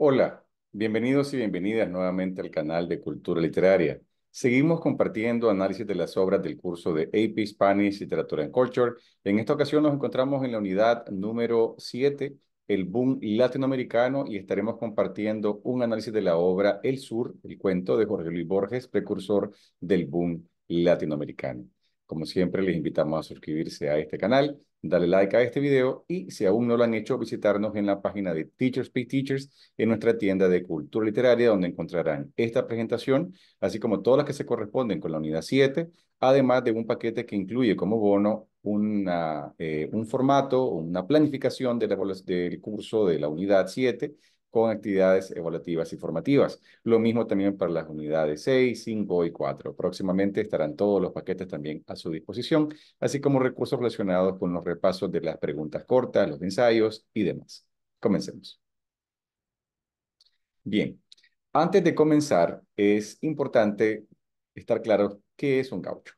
Hola, bienvenidos y bienvenidas nuevamente al canal de Cultura Literaria. Seguimos compartiendo análisis de las obras del curso de AP Spanish Literatura and Culture. En esta ocasión nos encontramos en la unidad número 7, el boom latinoamericano, y estaremos compartiendo un análisis de la obra El Sur, el cuento de Jorge Luis Borges, precursor del boom latinoamericano. Como siempre, les invitamos a suscribirse a este canal, darle like a este video y si aún no lo han hecho, visitarnos en la página de Teachers Pay Teachers en nuestra tienda de cultura literaria donde encontrarán esta presentación, así como todas las que se corresponden con la unidad 7, además de un paquete que incluye como bono eh, un formato, una planificación de del curso de la unidad 7 con actividades evaluativas y formativas. Lo mismo también para las unidades 6, 5 y 4. Próximamente estarán todos los paquetes también a su disposición, así como recursos relacionados con los repasos de las preguntas cortas, los ensayos y demás. Comencemos. Bien, antes de comenzar, es importante estar claro qué es un gaucho.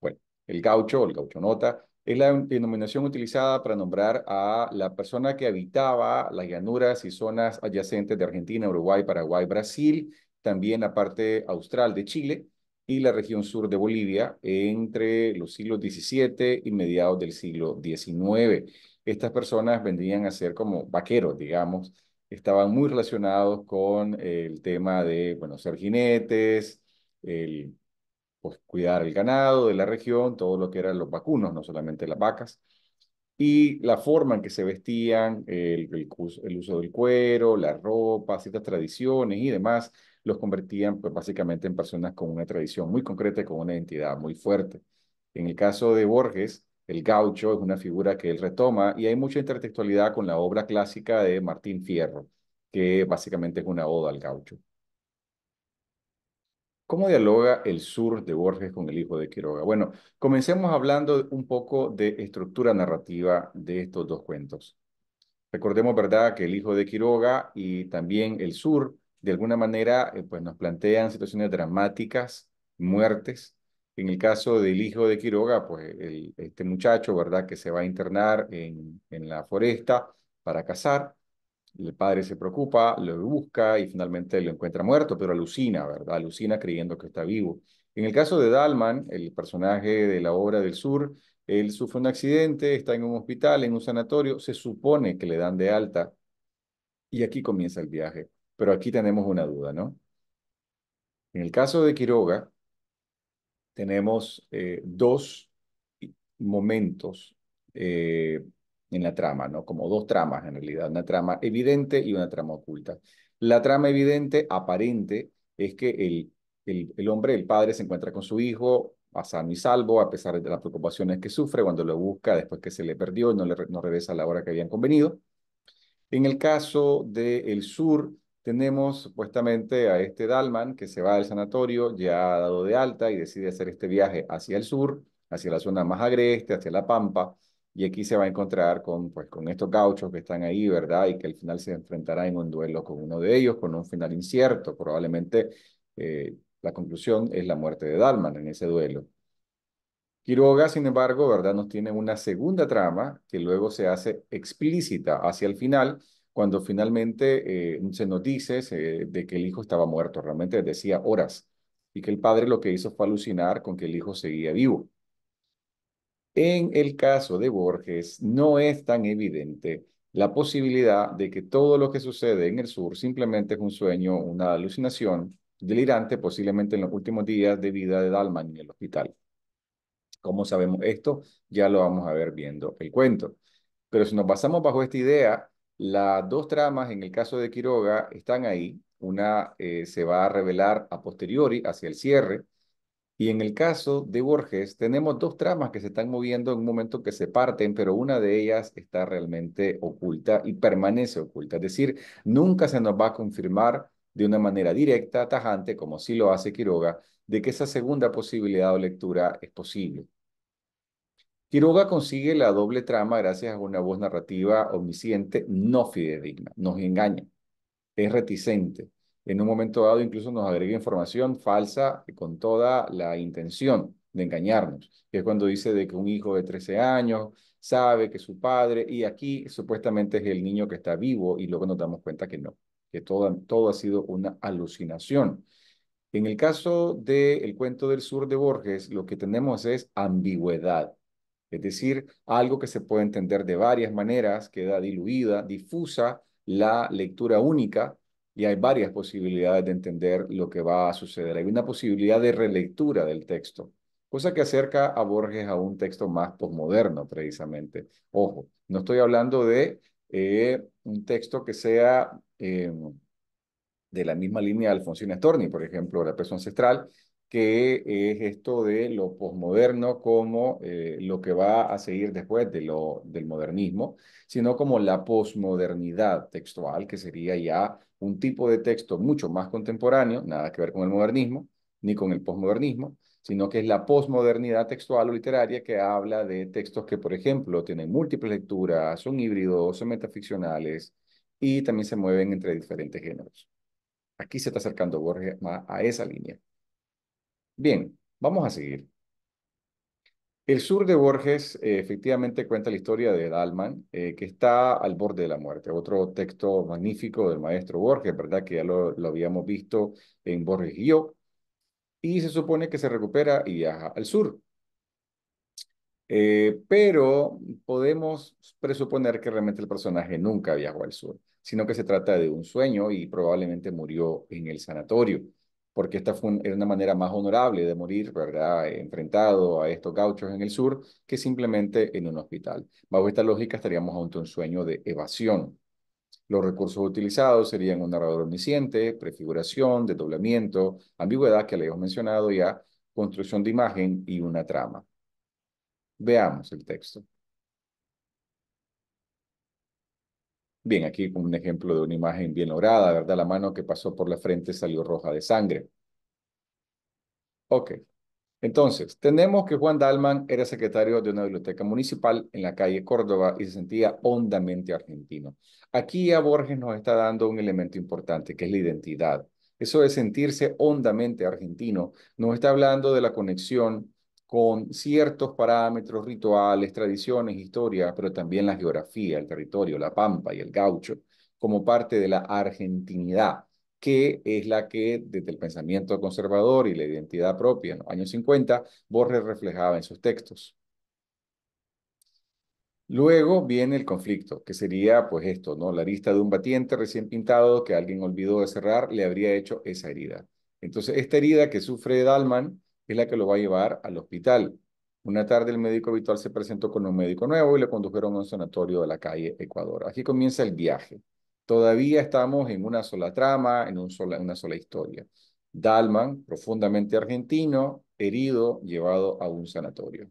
Bueno, el gaucho o el gaucho nota es la denominación utilizada para nombrar a la persona que habitaba las llanuras y zonas adyacentes de Argentina, Uruguay, Paraguay, Brasil, también la parte austral de Chile y la región sur de Bolivia entre los siglos XVII y mediados del siglo XIX. Estas personas vendrían a ser como vaqueros, digamos, estaban muy relacionados con el tema de, bueno, ser jinetes, el pues, cuidar el ganado de la región, todo lo que eran los vacunos, no solamente las vacas, y la forma en que se vestían, el, el, uso del cuero, la ropa, ciertas tradiciones y demás, los convertían pues, básicamente en personas con una tradición muy concreta y con una identidad muy fuerte. En el caso de Borges, el gaucho es una figura que él retoma y hay mucha intertextualidad con la obra clásica de Martín Fierro, que básicamente es una oda al gaucho. ¿Cómo dialoga el sur de Borges con el hijo de Quiroga? Bueno, comencemos hablando un poco de estructura narrativa de estos dos cuentos. Recordemos, ¿verdad?, que el hijo de Quiroga y también el sur, de alguna manera, eh, pues nos plantean situaciones dramáticas, muertes. En el caso del hijo de Quiroga, pues este muchacho, ¿verdad?, que se va a internar en la foresta para cazar el padre se preocupa, lo busca y finalmente lo encuentra muerto, pero alucina, ¿verdad? Alucina creyendo que está vivo. En el caso de Dalman, el personaje de la obra del sur, él sufre un accidente, está en un hospital, en un sanatorio, se supone que le dan de alta y aquí comienza el viaje. Pero aquí tenemos una duda, ¿no? En el caso de Quiroga, tenemos eh, dos momentos eh, en la trama, ¿no? Como dos tramas en realidad, una trama evidente y una trama oculta. La trama evidente, aparente, es que el, el, hombre, el padre, se encuentra con su hijo a sano y salvo, a pesar de las preocupaciones que sufre cuando lo busca después que se le perdió y no, regresa a la hora que habían convenido. En el caso del el sur, tenemos supuestamente a este Dalman que se va del sanatorio, ya ha dado de alta y decide hacer este viaje hacia el sur, hacia la zona más agreste, hacia la Pampa, y aquí se va a encontrar con, pues, con estos gauchos que están ahí, ¿verdad? Y que al final se enfrentará en un duelo con uno de ellos, con un final incierto. Probablemente eh, la conclusión es la muerte de Dalman en ese duelo. Quiroga, sin embargo, ¿verdad? Nos tiene una segunda trama que luego se hace explícita hacia el final, cuando finalmente eh, se nos dice de que el hijo estaba muerto, realmente decía horas, y que el padre lo que hizo fue alucinar con que el hijo seguía vivo. En el caso de Borges, no es tan evidente la posibilidad de que todo lo que sucede en el sur simplemente es un sueño, una alucinación delirante, posiblemente en los últimos días de vida de Dalman en el hospital. ¿Cómo sabemos esto? Ya lo vamos a ver viendo el cuento. Pero si nos basamos bajo esta idea, las dos tramas en el caso de Quiroga están ahí. Una eh, se va a revelar a posteriori, hacia el cierre, y en el caso de Borges, tenemos dos tramas que se están moviendo en un momento que se parten, pero una de ellas está realmente oculta y permanece oculta. Es decir, nunca se nos va a confirmar de una manera directa, tajante, como sí lo hace Quiroga, de que esa segunda posibilidad o lectura es posible. Quiroga consigue la doble trama gracias a una voz narrativa omnisciente, no fidedigna, nos engaña, es reticente en un momento dado incluso nos agrega información falsa con toda la intención de engañarnos. Es cuando dice de que un hijo de 13 años sabe que su padre, y aquí supuestamente es el niño que está vivo y luego nos damos cuenta que no, que todo, todo ha sido una alucinación. En el caso del cuento del sur de Borges, lo que tenemos es ambigüedad, es decir, algo que se puede entender de varias maneras, queda diluida, difusa la lectura única y hay varias posibilidades de entender lo que va a suceder. Hay una posibilidad de relectura del texto, cosa que acerca a Borges a un texto más posmoderno, precisamente. Ojo, no estoy hablando de eh, un texto que sea eh, de la misma línea de Alfonso Storni, por ejemplo, La persona ancestral, que es esto de lo posmoderno como eh, lo que va a seguir después de lo, del modernismo, sino como la posmodernidad textual, que sería ya un tipo de texto mucho más contemporáneo, nada que ver con el modernismo ni con el posmodernismo, sino que es la posmodernidad textual o literaria que habla de textos que, por ejemplo, tienen múltiples lecturas, son híbridos, son metaficcionales y también se mueven entre diferentes géneros. Aquí se está acercando Borges a esa línea. Bien, vamos a seguir. El sur de Borges eh, efectivamente cuenta la historia de Dalman, eh, que está al borde de la muerte. Otro texto magnífico del maestro Borges, ¿verdad? Que ya lo, habíamos visto en Borges y yo. Y se supone que se recupera y viaja al sur. Eh, pero podemos presuponer que realmente el personaje nunca viajó al sur, sino que se trata de un sueño y probablemente murió en el sanatorio porque esta fue era una manera más honorable de morir, ¿verdad? Enfrentado a estos gauchos en el sur que simplemente en un hospital. Bajo esta lógica estaríamos ante un sueño de evasión. Los recursos utilizados serían un narrador omnisciente, prefiguración, desdoblamiento, ambigüedad que le hemos mencionado ya, construcción de imagen y una trama. Veamos el texto. Bien, aquí como un ejemplo de una imagen bien orada, ¿verdad? La mano que pasó por la frente salió roja de sangre. Ok. Entonces, tenemos que Juan Dalman era secretario de una biblioteca municipal en la calle Córdoba y se sentía hondamente argentino. Aquí a Borges nos está dando un elemento importante, que es la identidad. Eso de sentirse hondamente argentino nos está hablando de la conexión con ciertos parámetros rituales, tradiciones, historia, pero también la geografía, el territorio, la pampa y el gaucho, como parte de la argentinidad, que es la que desde el pensamiento conservador y la identidad propia en los años 50, Borges reflejaba en sus textos. Luego viene el conflicto, que sería pues esto, ¿no? La lista de un batiente recién pintado que alguien olvidó de cerrar le habría hecho esa herida. Entonces, esta herida que sufre Dalman es la que lo va a llevar al hospital. Una tarde el médico habitual se presentó con un médico nuevo y le condujeron a un sanatorio de la calle Ecuador. Aquí comienza el viaje. Todavía estamos en una sola trama, en un una sola historia. Dalman, profundamente argentino, herido, llevado a un sanatorio.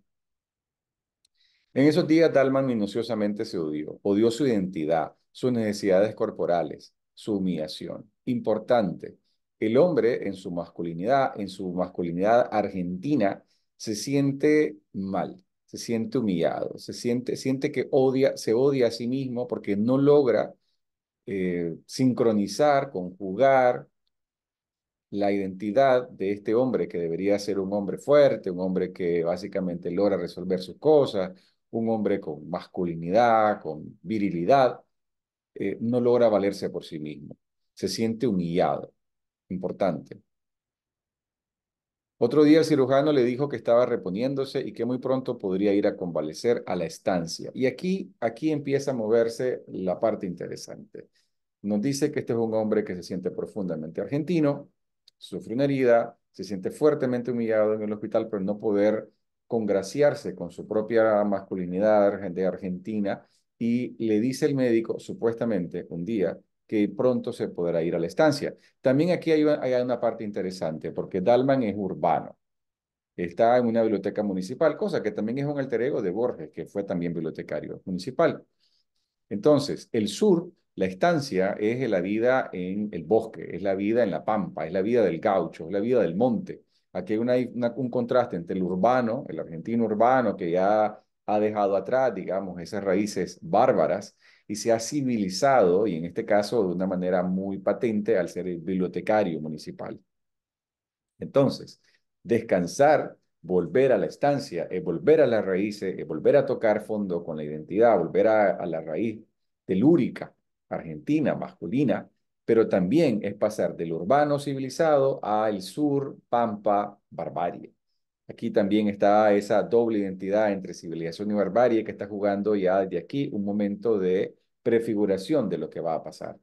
En esos días Dalman minuciosamente se odió. Odió su identidad, sus necesidades corporales, su humillación. Importante, el hombre en su masculinidad, en su masculinidad argentina, se siente mal, se siente humillado, se siente, siente que odia, se odia a sí mismo porque no logra eh, sincronizar, conjugar la identidad de este hombre que debería ser un hombre fuerte, un hombre que básicamente logra resolver sus cosas, un hombre con masculinidad, con virilidad, eh, no logra valerse por sí mismo, se siente humillado importante. Otro día el cirujano le dijo que estaba reponiéndose y que muy pronto podría ir a convalecer a la estancia. Y aquí, aquí empieza a moverse la parte interesante. Nos dice que este es un hombre que se siente profundamente argentino, sufre una herida, se siente fuertemente humillado en el hospital por no poder congraciarse con su propia masculinidad de Argentina y le dice el médico, supuestamente, un día, que pronto se podrá ir a la estancia. También aquí hay, una parte interesante, porque Dalman es urbano. Está en una biblioteca municipal, cosa que también es un alter ego de Borges, que fue también bibliotecario municipal. Entonces, el sur, la estancia, es la vida en el bosque, es la vida en la pampa, es la vida del gaucho, es la vida del monte. Aquí hay un contraste entre el urbano, el argentino urbano, que ya ha dejado atrás, digamos, esas raíces bárbaras, y se ha civilizado, y en este caso de una manera muy patente, al ser el bibliotecario municipal. Entonces, descansar, volver a la estancia, es eh, volver a las raíces, eh, volver a tocar fondo con la identidad, volver a, a la raíz telúrica, argentina, masculina, pero también es pasar del urbano civilizado al sur, pampa, barbarie. Aquí también está esa doble identidad entre civilización y barbarie que está jugando ya desde aquí un momento de prefiguración de lo que va a pasar.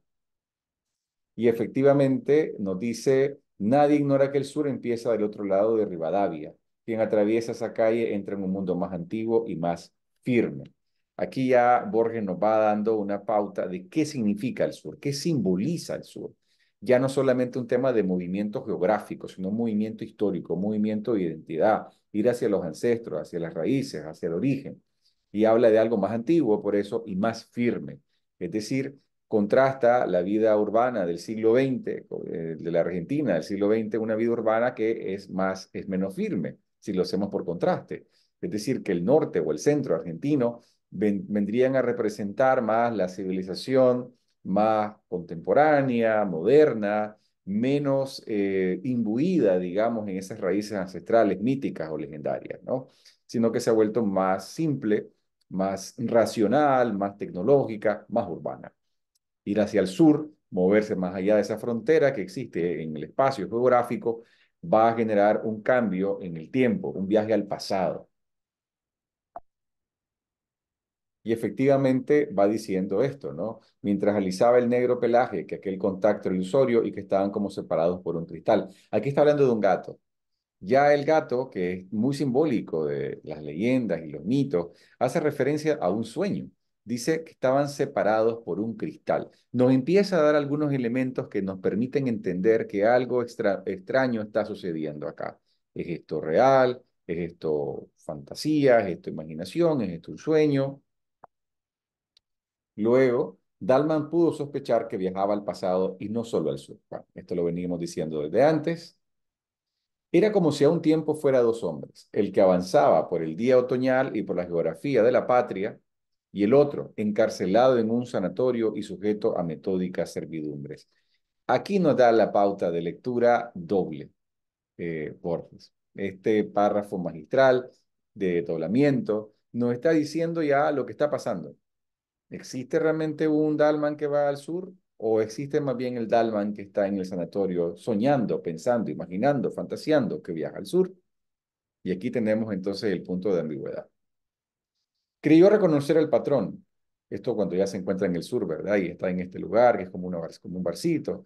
Y efectivamente nos dice, nadie ignora que el sur empieza del otro lado de Rivadavia. Quien atraviesa esa calle entra en un mundo más antiguo y más firme. Aquí ya Borges nos va dando una pauta de qué significa el sur, qué simboliza el sur. Ya no solamente un tema de movimiento geográfico, sino un movimiento histórico, un movimiento de identidad, ir hacia los ancestros, hacia las raíces, hacia el origen. Y habla de algo más antiguo, por eso, y más firme. Es decir, contrasta la vida urbana del siglo XX, eh, de la Argentina del siglo XX, una vida urbana que es, más, es menos firme, si lo hacemos por contraste. Es decir, que el norte o el centro argentino vendrían a representar más la civilización más contemporánea, moderna, menos eh, imbuida, digamos, en esas raíces ancestrales, míticas o legendarias, ¿no? Sino que se ha vuelto más simple, más racional, más tecnológica, más urbana. Ir hacia el sur, moverse más allá de esa frontera que existe en el espacio geográfico, va a generar un cambio en el tiempo, un viaje al pasado. Y efectivamente va diciendo esto, ¿no? Mientras alisaba el negro pelaje, que aquel contacto ilusorio y que estaban como separados por un cristal. Aquí está hablando de un gato. Ya el gato, que es muy simbólico de las leyendas y los mitos, hace referencia a un sueño. Dice que estaban separados por un cristal. Nos empieza a dar algunos elementos que nos permiten entender que algo extraño está sucediendo acá. ¿Es esto real? ¿Es esto fantasía? ¿Es esto imaginación? ¿Es esto un sueño? Luego, Dalman pudo sospechar que viajaba al pasado y no solo al sur. esto lo venimos diciendo desde antes. Era como si a un tiempo fuera dos hombres, el que avanzaba por el día otoñal y por la geografía de la patria, y el otro encarcelado en un sanatorio y sujeto a metódicas servidumbres. Aquí nos da la pauta de lectura doble, eh, Borges. Este párrafo magistral de doblamiento nos está diciendo ya lo que está pasando. ¿Existe realmente un Dalman que va al sur? o existe más bien el Dalman que está en el sanatorio soñando, pensando, imaginando, fantaseando que viaja al sur. Y aquí tenemos entonces el punto de ambigüedad. Creyó reconocer al patrón. Esto cuando ya se encuentra en el sur, ¿verdad? Y está en este lugar, que es como, como un barcito.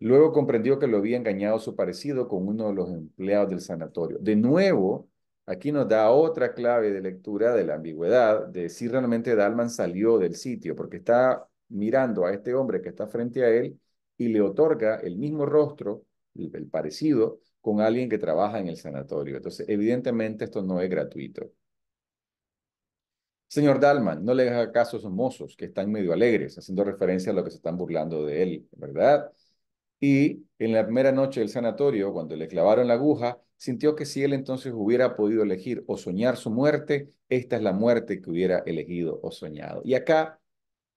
Luego comprendió que lo había engañado su parecido con uno de los empleados del sanatorio. De nuevo, aquí nos da otra clave de lectura de la ambigüedad, de si realmente Dalman salió del sitio, porque está mirando a este hombre que está frente a él y le otorga el mismo rostro, el, parecido, con alguien que trabaja en el sanatorio. Entonces, evidentemente esto no es gratuito. Señor Dalman, no le haga caso a esos mozos que están medio alegres, haciendo referencia a lo que se están burlando de él, ¿verdad? Y en la primera noche del sanatorio, cuando le clavaron la aguja, sintió que si él entonces hubiera podido elegir o soñar su muerte, esta es la muerte que hubiera elegido o soñado. Y acá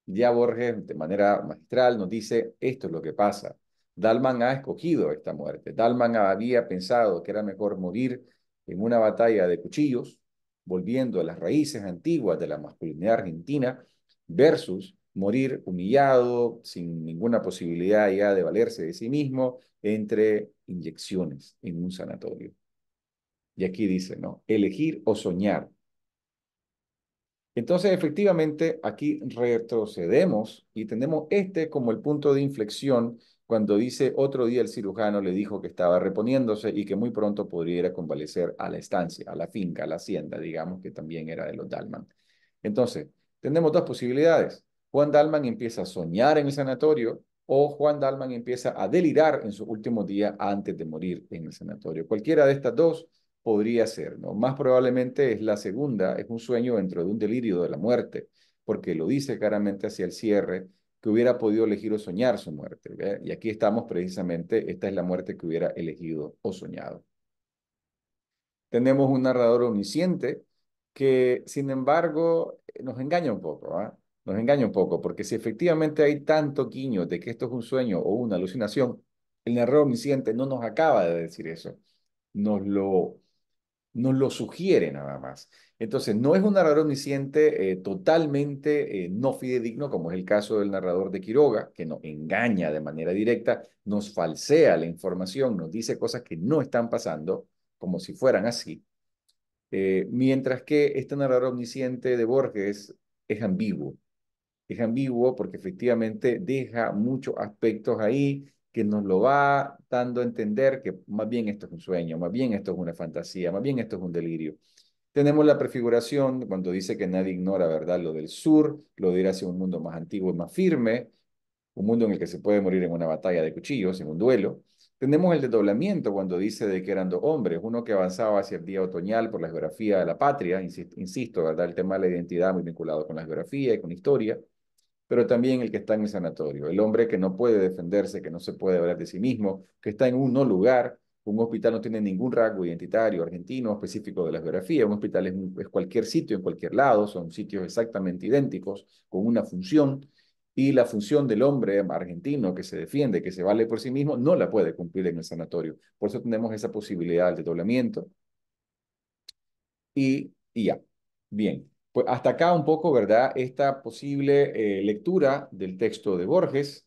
ya Borges, de manera magistral, nos dice, esto es lo que pasa. Dalman ha escogido esta muerte. Dalman había pensado que era mejor morir en una batalla de cuchillos, volviendo a las raíces antiguas de la masculinidad argentina, versus morir humillado, sin ninguna posibilidad ya de valerse de sí mismo, entre inyecciones en un sanatorio. Y aquí dice, ¿no? Elegir o soñar entonces, efectivamente, aquí retrocedemos y tenemos este como el punto de inflexión cuando dice otro día el cirujano le dijo que estaba reponiéndose y que muy pronto podría ir a convalecer a la estancia, a la finca, a la hacienda, digamos, que también era de los Dalman. Entonces, tenemos dos posibilidades. Juan Dalman empieza a soñar en el sanatorio o Juan Dalman empieza a delirar en su último día antes de morir en el sanatorio. Cualquiera de estas dos podría ser, ¿no? Más probablemente es la segunda, es un sueño dentro de un delirio de la muerte, porque lo dice claramente hacia el cierre, que hubiera podido elegir o soñar su muerte. Y aquí estamos precisamente, esta es la muerte que hubiera elegido o soñado. Tenemos un narrador omnisciente que, sin embargo, nos engaña un poco, Ah Nos engaña un poco, porque si efectivamente hay tanto guiño de que esto es un sueño o una alucinación, el narrador omnisciente no nos acaba de decir eso. Nos lo nos lo sugiere nada más. Entonces, no es un narrador omnisciente eh, totalmente eh, no fidedigno, como es el caso del narrador de Quiroga, que nos engaña de manera directa, nos falsea la información, nos dice cosas que no están pasando, como si fueran así. Eh, mientras que este narrador omnisciente de Borges es ambiguo. Es ambiguo porque efectivamente deja muchos aspectos ahí que nos lo va dando a entender que más bien esto es un sueño, más bien esto es una fantasía, más bien esto es un delirio. Tenemos la prefiguración cuando dice que nadie ignora, ¿verdad? Lo del sur, lo dirá hacia un mundo más antiguo y más firme, un mundo en el que se puede morir en una batalla de cuchillos, en un duelo. Tenemos el desdoblamiento cuando dice de que eran dos hombres, uno que avanzaba hacia el día otoñal por la geografía de la patria, insisto, ¿verdad? El tema de la identidad muy vinculado con la geografía y con la historia, pero también el que está en el sanatorio, el hombre que no puede defenderse, que no se puede hablar de sí mismo, que está en un no lugar. Un hospital no tiene ningún rasgo identitario argentino específico de la geografía. Un hospital es, cualquier sitio, en cualquier lado, son sitios exactamente idénticos, con una función y la función del hombre argentino que se defiende, que se vale por sí mismo, no la puede cumplir en el sanatorio. Por eso tenemos esa posibilidad del desdoblamiento. y ya, bien. Pues, hasta acá un poco, ¿verdad? Esta posible eh, lectura del texto de Borges.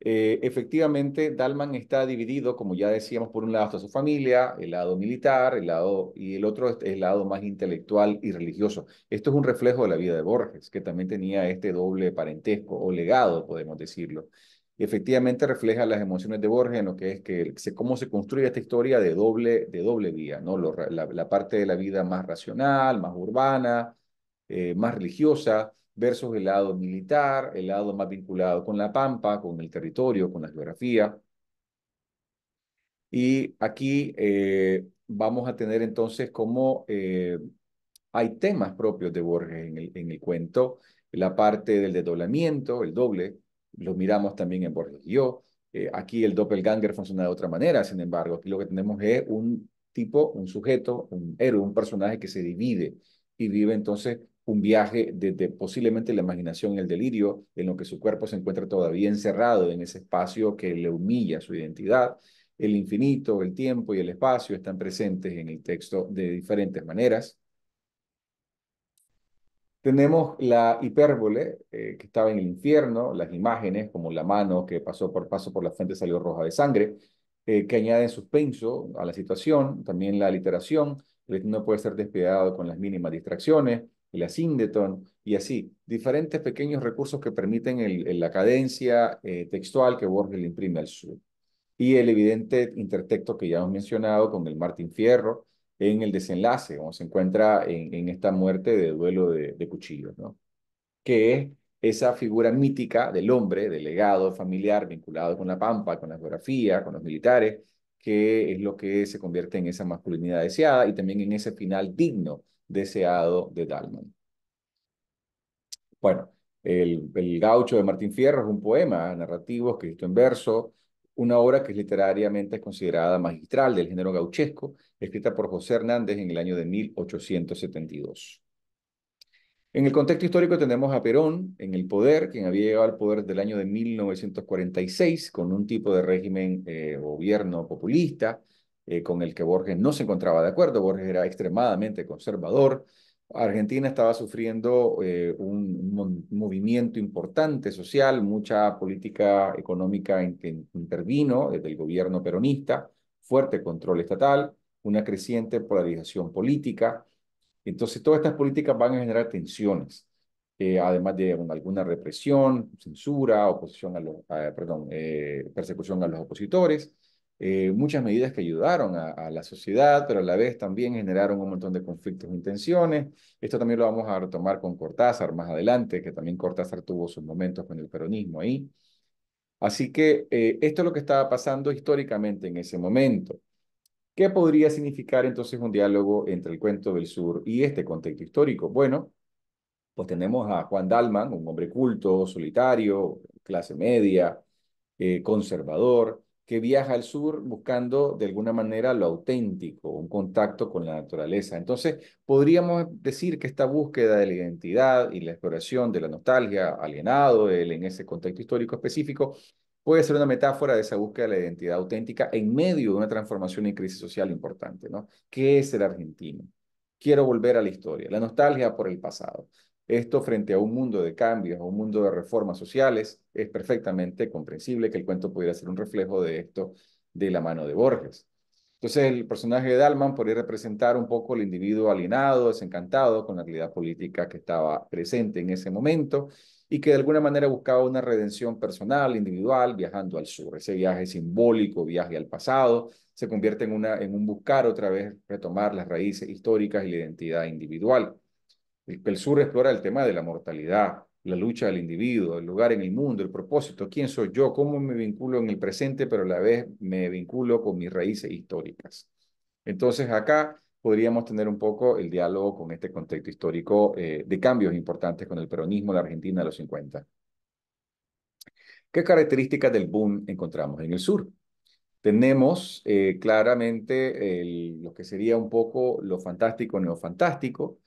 Eh, efectivamente, Dalman está dividido, como ya decíamos, por un lado está su familia, el lado militar, el lado, y el otro es el lado más intelectual y religioso. Esto es un reflejo de la vida de Borges, que también tenía este doble parentesco o legado, podemos decirlo. efectivamente refleja las emociones de Borges en lo que es que se, cómo se construye esta historia de doble, de doble vía, ¿no? la parte de la vida más racional, más urbana, eh, más religiosa versus el lado militar, el lado más vinculado con la pampa, con el territorio, con la geografía. Y aquí eh, vamos a tener entonces cómo eh, hay temas propios de Borges en el, en el cuento, la parte del desdoblamiento, el doble, lo miramos también en Borges y yo. aquí el doppelganger funciona de otra manera, sin embargo, aquí lo que tenemos es un tipo, un sujeto, un héroe, un personaje que se divide y vive entonces un viaje desde posiblemente la imaginación y el delirio, en lo que su cuerpo se encuentra todavía encerrado en ese espacio que le humilla su identidad. El infinito, el tiempo y el espacio están presentes en el texto de diferentes maneras. Tenemos la hipérbole eh, que estaba en el infierno, las imágenes como la mano que pasó por paso por la frente salió roja de sangre, eh, que añaden suspenso a la situación, también la literación, el no puede ser despedado con las mínimas distracciones, el asíndeton y así, diferentes pequeños recursos que permiten el, la cadencia eh, textual que Borges le imprime al sur. Y el evidente intertexto que ya hemos mencionado con el Martín Fierro en el desenlace, como se encuentra en, esta muerte de duelo de, de cuchillos, ¿no? que es esa figura mítica del hombre, del legado familiar vinculado con la pampa, con la geografía, con los militares, que es lo que se convierte en esa masculinidad deseada y también en ese final digno deseado de Dalman. Bueno, el, Gaucho de Martín Fierro es un poema narrativo escrito en verso, una obra que literariamente es considerada magistral del género gauchesco, escrita por José Hernández en el año de 1872. En el contexto histórico tenemos a Perón en el poder, quien había llegado al poder del año de 1946 con un tipo de régimen eh, gobierno populista, eh, con el que Borges no se encontraba de acuerdo. Borges era extremadamente conservador. Argentina estaba sufriendo eh, un, movimiento importante social, mucha política económica intervino eh, desde el gobierno peronista, fuerte control estatal, una creciente polarización política. Entonces, todas estas políticas van a generar tensiones, además de alguna represión, censura, oposición a los, perdón, persecución a los opositores. Eh, muchas medidas que ayudaron a, la sociedad, pero a la vez también generaron un montón de conflictos e intenciones. Esto también lo vamos a retomar con Cortázar más adelante, que también Cortázar tuvo sus momentos con el peronismo ahí. Así que eh, esto es lo que estaba pasando históricamente en ese momento. ¿Qué podría significar entonces un diálogo entre el cuento del sur y este contexto histórico? Bueno, pues tenemos a Juan Dalman, un hombre culto, solitario, clase media, eh, conservador, que viaja al sur buscando de alguna manera lo auténtico, un contacto con la naturaleza. Entonces, podríamos decir que esta búsqueda de la identidad y la exploración de la nostalgia, alienado en ese contexto histórico específico, puede ser una metáfora de esa búsqueda de la identidad auténtica en medio de una transformación y crisis social importante, ¿no? ¿Qué es el argentino? Quiero volver a la historia, la nostalgia por el pasado. Esto frente a un mundo de cambios, a un mundo de reformas sociales, es perfectamente comprensible que el cuento pudiera ser un reflejo de esto de la mano de Borges. Entonces, el personaje de Dalman podría representar un poco el individuo alienado, desencantado con la realidad política que estaba presente en ese momento y que de alguna manera buscaba una redención personal, individual, viajando al sur. Ese viaje simbólico, viaje al pasado, se convierte en, una, en un buscar otra vez retomar las raíces históricas y la identidad individual. El sur explora el tema de la mortalidad, la lucha del individuo, el lugar en el mundo, el propósito, quién soy yo, cómo me vinculo en el presente, pero a la vez me vinculo con mis raíces históricas. Entonces acá podríamos tener un poco el diálogo con este contexto histórico eh, de cambios importantes con el peronismo, la Argentina de los 50. ¿Qué características del boom encontramos en el sur? Tenemos eh, claramente lo que sería un poco lo fantástico, neofantástico,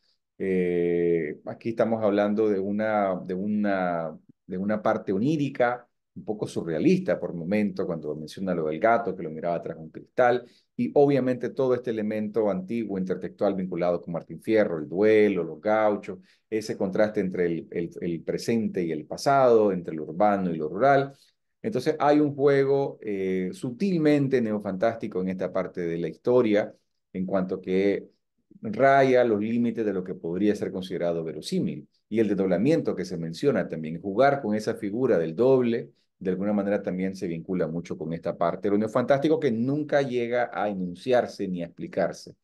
eh, aquí estamos hablando de una, de, una, de una parte onírica, un poco surrealista por momento, cuando menciona lo del gato que lo miraba tras un cristal, y obviamente todo este elemento antiguo, intertextual vinculado con Martín Fierro, el duelo, los gauchos, ese contraste entre el, el, presente y el pasado, entre lo urbano y lo rural. Entonces hay un juego eh, sutilmente neofantástico en esta parte de la historia, en cuanto que raya los límites de lo que podría ser considerado verosímil. Y el desdoblamiento que se menciona también, jugar con esa figura del doble, de alguna manera también se vincula mucho con esta parte lo neofantástico que nunca llega a enunciarse ni a explicarse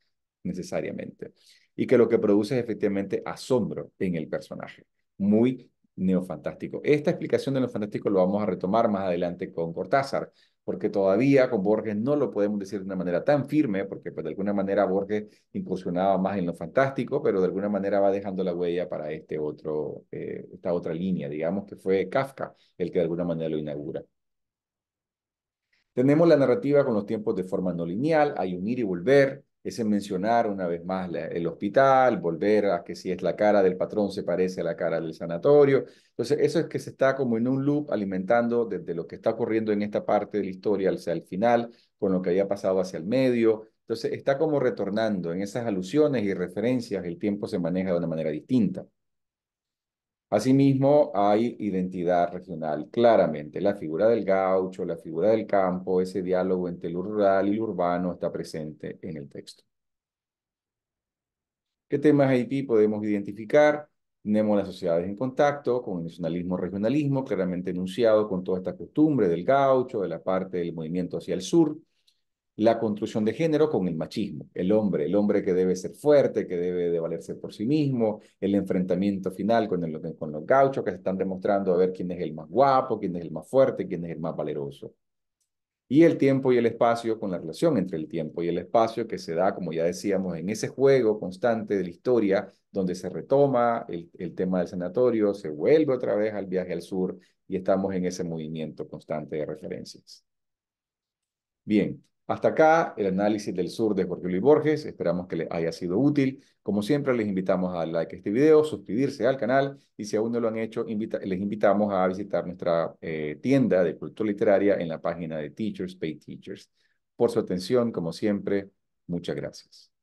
necesariamente. Y que lo que produce es efectivamente asombro en el personaje. Muy neofantástico. Esta explicación de lo fantástico lo vamos a retomar más adelante con Cortázar, porque todavía con Borges no lo podemos decir de una manera tan firme, porque pues, de alguna manera Borges impulsionaba más en lo fantástico, pero de alguna manera va dejando la huella para este otro, eh, esta otra línea, digamos que fue Kafka el que de alguna manera lo inaugura. Tenemos la narrativa con los tiempos de forma no lineal, hay unir y volver, ese mencionar una vez más el hospital, volver a que si es la cara del patrón se parece a la cara del sanatorio. Entonces, eso es que se está como en un loop alimentando desde lo que está ocurriendo en esta parte de la historia hacia el final, con lo que había pasado hacia el medio. Entonces, está como retornando en esas alusiones y referencias, el tiempo se maneja de una manera distinta. Asimismo, hay identidad regional, claramente. La figura del gaucho, la figura del campo, ese diálogo entre lo rural y lo urbano está presente en el texto. ¿Qué temas IP podemos identificar? Tenemos las sociedades en contacto con el nacionalismo, regionalismo, claramente enunciado con toda esta costumbre del gaucho, de la parte del movimiento hacia el sur, la construcción de género con el machismo, el hombre, el hombre que debe ser fuerte, que debe de valerse por sí mismo, el enfrentamiento final con, con los gauchos que se están demostrando a ver quién es el más guapo, quién es el más fuerte, quién es el más valeroso. Y el tiempo y el espacio con la relación entre el tiempo y el espacio que se da, como ya decíamos, en ese juego constante de la historia, donde se retoma el, el tema del sanatorio, se vuelve otra vez al viaje al sur y estamos en ese movimiento constante de referencias. Bien, hasta acá el análisis del sur de Jorge Luis Borges. Esperamos que les haya sido útil. Como siempre, les invitamos a like a este video, suscribirse al canal y si aún no lo han hecho, les invitamos a visitar nuestra eh, tienda de cultura literaria en la página de Teachers Pay Teachers. Por su atención, como siempre, muchas gracias.